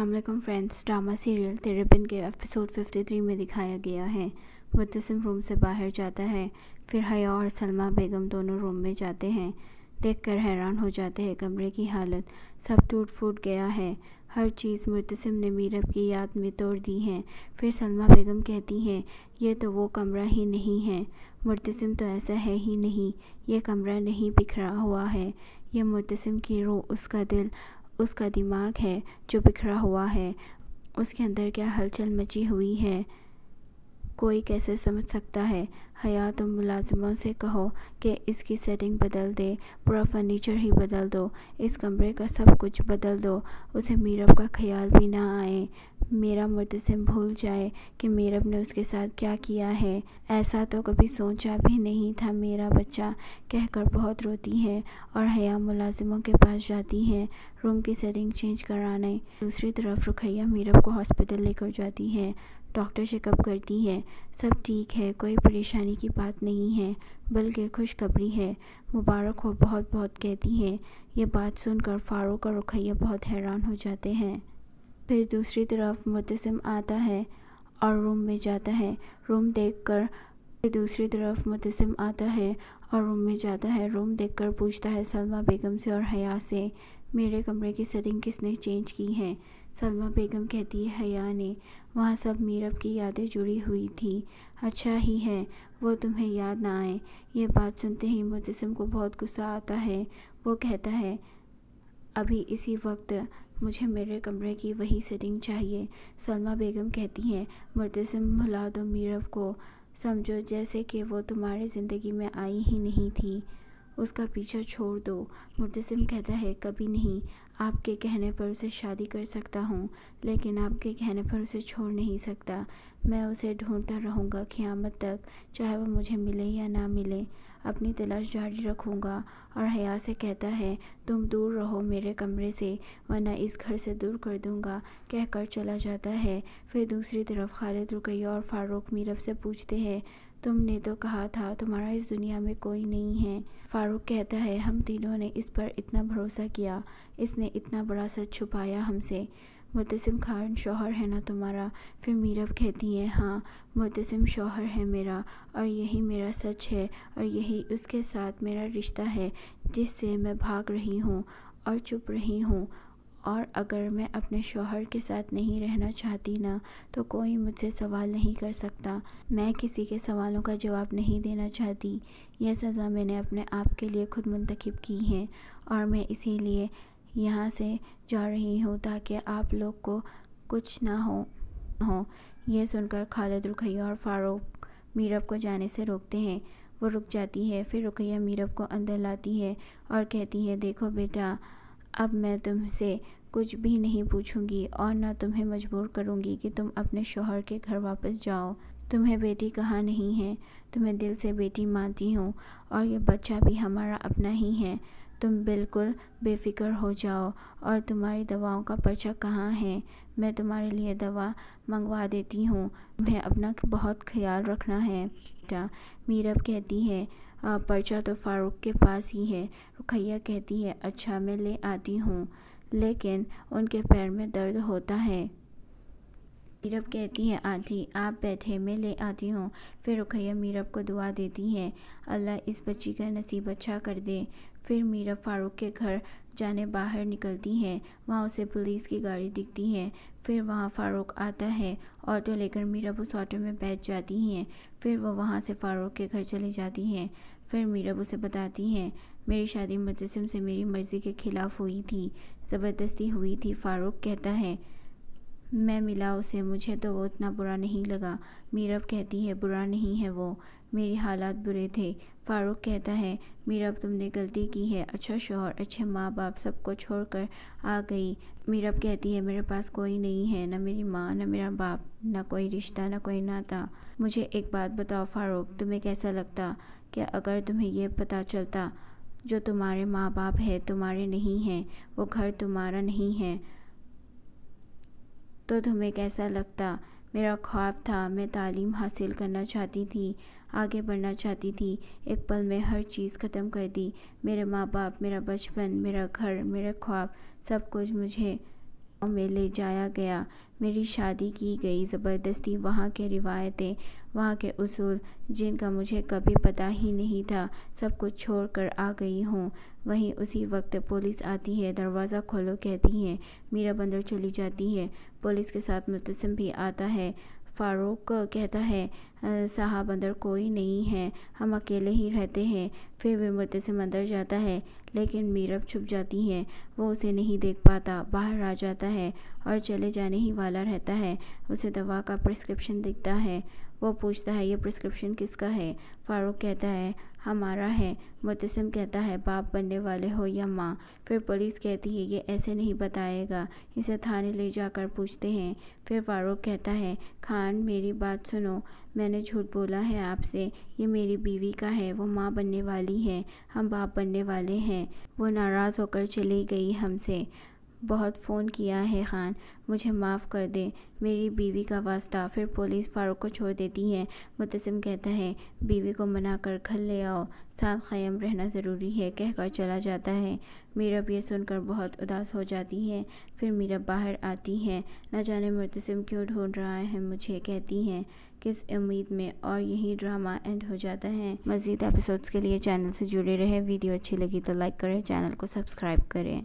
अल्लाम friends drama serial तेरेबिन के episode 53 में दिखाया गया है मुतसम रूम से बाहर जाता है फिर हया और सलमा बेगम दोनों रूम में जाते हैं देखकर हैरान हो जाते हैं कमरे की हालत सब टूट फूट गया है हर चीज़ मुतसम ने मीरब की याद में तोड़ दी है फिर सलमा बेगम कहती हैं ये तो वो कमरा ही नहीं है मुतसम तो ऐसा है ही नहीं ये कमरा नहीं बिखरा हुआ है यह मुतसम की रो उसका दिल उसका दिमाग है जो बिखरा हुआ है उसके अंदर क्या हलचल मची हुई है कोई कैसे समझ सकता है हया तुम मुलाजमों से कहो कि इसकी सेटिंग बदल दे पूरा फर्नीचर ही बदल दो इस कमरे का सब कुछ बदल दो उसे मीरब का ख्याल भी ना आए मेरा मुतसम भूल जाए कि मीरब ने उसके साथ क्या किया है ऐसा तो कभी सोचा भी नहीं था मेरा बच्चा कहकर बहुत रोती है और हया मुलाजिमों के पास जाती है रूम की सेटिंग चेंज कराने दूसरी तरफ रुखैया मीरब को हॉस्पिटल लेकर जाती है डॉक्टर चेकअप करती है सब ठीक है कोई परेशानी परेशानी की बात नहीं है बल्कि खुशखबरी है मुबारक हो बहुत बहुत कहती है यह बात सुनकर फ़ारूक और रुखैया बहुत हैरान हो जाते हैं फिर दूसरी तरफ मुतसम आता है और रूम में जाता है रूम देखकर फिर दूसरी तरफ मुतसम आता है और रूम में जाता है रूम देखकर पूछता है सलमा बेगम से और हया से मेरे कमरे की सेटिंग किसने चेंज की है सलमा बेगम कहती है हया ने वहाँ सब मीरब की यादें जुड़ी हुई थी अच्छा ही है वो तुम्हें याद ना आए यह बात सुनते ही मुजस्म को बहुत गुस्सा आता है वो कहता है अभी इसी वक्त मुझे मेरे कमरे की वही सेटिंग चाहिए सलमा बेगम कहती हैं मुतसम भुला दो मीरब को समझो जैसे कि वो तुम्हारी ज़िंदगी में आई ही नहीं थी उसका पीछा छोड़ दो मुतसम कहता है कभी नहीं आपके कहने पर उसे शादी कर सकता हूँ लेकिन आपके कहने पर उसे छोड़ नहीं सकता मैं उसे ढूंढता रहूँगा क़्यामत तक चाहे वह मुझे मिले या ना मिले अपनी तलाश जारी रखूँगा और हया से कहता है तुम दूर रहो मेरे कमरे से वरना इस घर से दूर कर दूँगा कहकर चला जाता है फिर दूसरी तरफ खालिद रुकैया और फारूक मीरब से पूछते हैं तुमने तो कहा था तुम्हारा इस दुनिया में कोई नहीं है फारूक कहता है हम तीनों ने इस पर इतना भरोसा किया इसने इतना बड़ा सच छुपाया हमसे मुतसिम खान शोहर है ना तुम्हारा फिर मीरब कहती है हाँ मुतसिम शोहर है मेरा और यही मेरा सच है और यही उसके साथ मेरा रिश्ता है जिससे मैं भाग रही हूँ और चुप रही हूँ और अगर मैं अपने शोहर के साथ नहीं रहना चाहती ना तो कोई मुझसे सवाल नहीं कर सकता मैं किसी के सवालों का जवाब नहीं देना चाहती यह सज़ा मैंने अपने आप के लिए खुद मंतखब की है और मैं इसीलिए यहाँ से जा रही हूँ ताकि आप लोग को कुछ ना हो हो यह सुनकर खालिद रुखैया और फारूक मीरब को जाने से रोकते हैं वो रुक जाती है फिर रुकैया मीरब को अंदर लाती है और कहती है देखो बेटा अब मैं तुमसे कुछ भी नहीं पूछूंगी और न तुम्हें मजबूर करूंगी कि तुम अपने शोहर के घर वापस जाओ तुम्हें बेटी कहाँ नहीं है तुम्हें दिल से बेटी मानती हूँ और ये बच्चा भी हमारा अपना ही है तुम बिल्कुल बेफिक्र हो जाओ और तुम्हारी दवाओं का पर्चा कहाँ है मैं तुम्हारे लिए दवा मंगवा देती हूँ तुम्हें अपना बहुत ख्याल रखना है मीरब कहती है पर्चा तो फ़ारूक के पास ही है रुखिया कहती है अच्छा मैं ले आती हूँ लेकिन उनके पैर में दर्द होता है मीरब कहती है आंटी आप बैठे मैं ले आती हूँ फिर रुखैया मीरब को दुआ देती है अल्लाह इस बच्ची का नसीब अच्छा कर दे फिर मीरब फारूक के घर जाने बाहर निकलती हैं वहाँ उसे पुलिस की गाड़ी दिखती है फिर वहाँ फ़ारूक आता है ऑटो लेकर मीरब उस ऑटो में बैठ जाती हैं फिर वह वहाँ से फ़ारूक के घर चली जाती हैं फिर मीरब उसे बताती हैं मेरी शादी मुजसम से मेरी मर्ज़ी के ख़िलाफ़ हुई थी ज़बरदस्ती हुई थी फ़ारूक कहता है मैं मिला उसे मुझे तो वो इतना बुरा नहीं लगा मीरब कहती है बुरा नहीं है वो मेरे हालात बुरे थे फ़ारूक कहता है मीरब तुमने गलती की है अच्छा शोहर अच्छे माँ बाप सबको छोड़कर आ गई मीरब कहती है मेरे पास कोई नहीं है ना मेरी माँ ना मेरा बाप ना कोई रिश्ता ना कोई नाता मुझे एक बात बताओ फ़ारूक तुम्हें कैसा लगता क्या अगर तुम्हें यह पता चलता जो तुम्हारे माँ बाप है तुम्हारे नहीं हैं वो घर तुम्हारा नहीं है तो तुम्हें कैसा लगता मेरा ख्वाब था मैं तालीम हासिल करना चाहती थी आगे बढ़ना चाहती थी एक पल में हर चीज़ ख़त्म कर दी मेरे माँ बाप मेरा बचपन मेरा घर मेरा ख्वाब सब कुछ मुझे में ले जाया गया मेरी शादी की गई ज़बरदस्ती वहाँ के रिवायतें वहाँ के उसूल जिनका मुझे कभी पता ही नहीं था सब कुछ छोड़ कर आ गई हूँ वहीं उसी वक्त पुलिस आती है दरवाज़ा खोलो कहती है मीरा बंदर चली जाती है पुलिस के साथ मुतसम भी आता है फ़ारूक कहता है साहब अंदर कोई नहीं है हम अकेले ही रहते हैं फिर वे मुतसम अंदर जाता है लेकिन मीरब छुप जाती है वो उसे नहीं देख पाता बाहर आ जाता है और चले जाने ही वाला रहता है उसे दवा का प्रिस्क्रिप्शन दिखता है वो पूछता है ये प्रिस्क्रिप्शन किसका है फ़ारूक कहता है हमारा है मुतसम कहता है बाप बनने वाले हो या माँ फिर पुलिस कहती है ये ऐसे नहीं बताएगा इसे थाने ले जाकर पूछते हैं फिर फारूक कहता है खान मेरी बात सुनो मैंने झूठ बोला है आपसे ये मेरी बीवी का है वो माँ बनने वाली है हम बाप बनने वाले हैं वो नाराज़ होकर चली गई हमसे बहुत फ़ोन किया है ख़ान मुझे माफ़ कर दे मेरी बीवी का वास्ता फिर पुलिस फ़ारूक को छोड़ देती है मुतसिम कहता है बीवी को मना कर घर ले आओ साथ क़यम रहना ज़रूरी है कहकर चला जाता है मीरब यह सुनकर बहुत उदास हो जाती है फिर मीरब बाहर आती है न जाने मुतसिम क्यों ढूंढ रहा है मुझे कहती हैं किस उम्मीद में और यही ड्रामा एंड हो जाता है मज़ीद एपिसोड्स के लिए चैनल से जुड़े रहे वीडियो अच्छी लगी तो लाइक करें चैनल को सब्सक्राइब करें